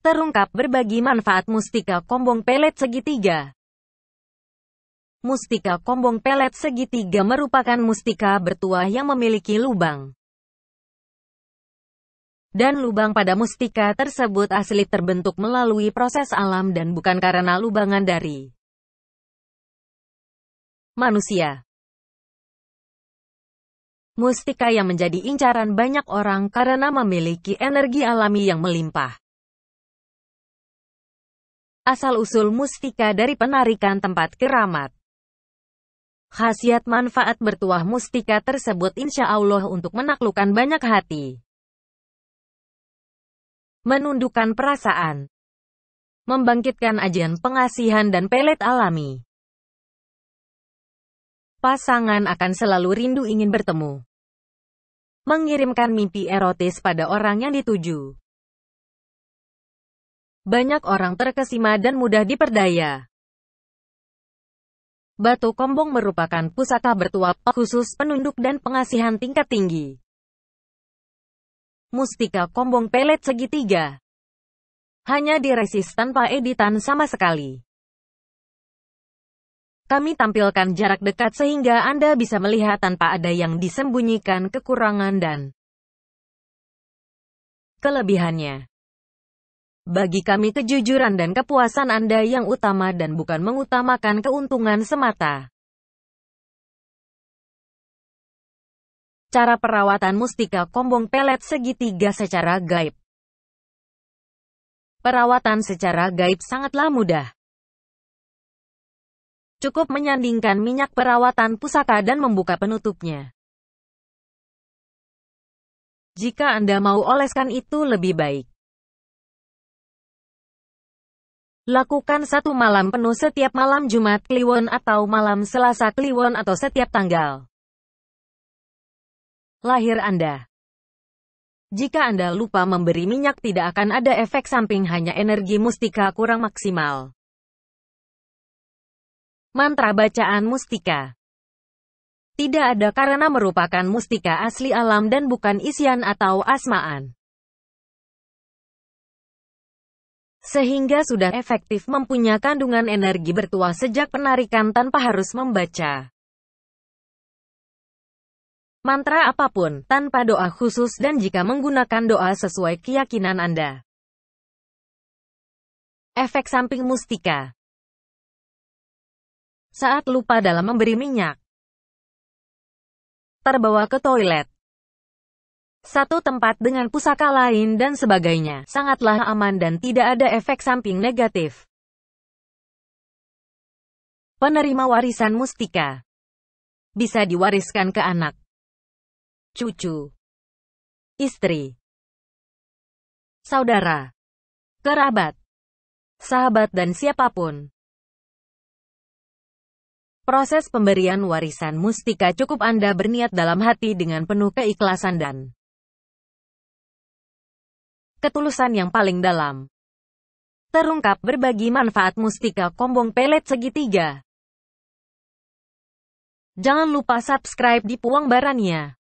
terungkap berbagi manfaat mustika kombong pelet segitiga. Mustika kombong pelet segitiga merupakan mustika bertuah yang memiliki lubang. Dan lubang pada mustika tersebut asli terbentuk melalui proses alam dan bukan karena lubangan dari manusia. Mustika yang menjadi incaran banyak orang karena memiliki energi alami yang melimpah asal-usul mustika dari penarikan tempat keramat. Khasiat manfaat bertuah mustika tersebut insya Allah untuk menaklukkan banyak hati. Menundukkan perasaan. Membangkitkan ajian pengasihan dan pelet alami. Pasangan akan selalu rindu ingin bertemu. Mengirimkan mimpi erotis pada orang yang dituju. Banyak orang terkesima dan mudah diperdaya. Batu Kombong merupakan pusaka bertuap khusus penunduk dan pengasihan tingkat tinggi. Mustika Kombong pelet segitiga. Hanya diresis tanpa editan sama sekali kami tampilkan jarak dekat sehingga Anda bisa melihat tanpa ada yang disembunyikan kekurangan dan kelebihannya. Bagi kami kejujuran dan kepuasan Anda yang utama dan bukan mengutamakan keuntungan semata. Cara perawatan mustika kombong pelet segitiga secara gaib. Perawatan secara gaib sangatlah mudah. Cukup menyandingkan minyak perawatan pusaka dan membuka penutupnya. Jika Anda mau oleskan itu lebih baik. Lakukan satu malam penuh setiap malam Jumat Kliwon atau malam Selasa Kliwon atau setiap tanggal lahir Anda. Jika Anda lupa memberi minyak tidak akan ada efek samping hanya energi mustika kurang maksimal. Mantra bacaan mustika Tidak ada karena merupakan mustika asli alam dan bukan isian atau asmaan. sehingga sudah efektif mempunyai kandungan energi bertuah sejak penarikan tanpa harus membaca mantra apapun, tanpa doa khusus dan jika menggunakan doa sesuai keyakinan Anda. Efek samping mustika Saat lupa dalam memberi minyak Terbawa ke toilet satu tempat dengan pusaka lain dan sebagainya. Sangatlah aman dan tidak ada efek samping negatif. Penerima warisan mustika bisa diwariskan ke anak, cucu, istri, saudara, kerabat, sahabat dan siapapun. Proses pemberian warisan mustika cukup Anda berniat dalam hati dengan penuh keikhlasan dan ketulusan yang paling dalam. Terungkap berbagi manfaat mustika kombong pelet segitiga. Jangan lupa subscribe di Puang Barania.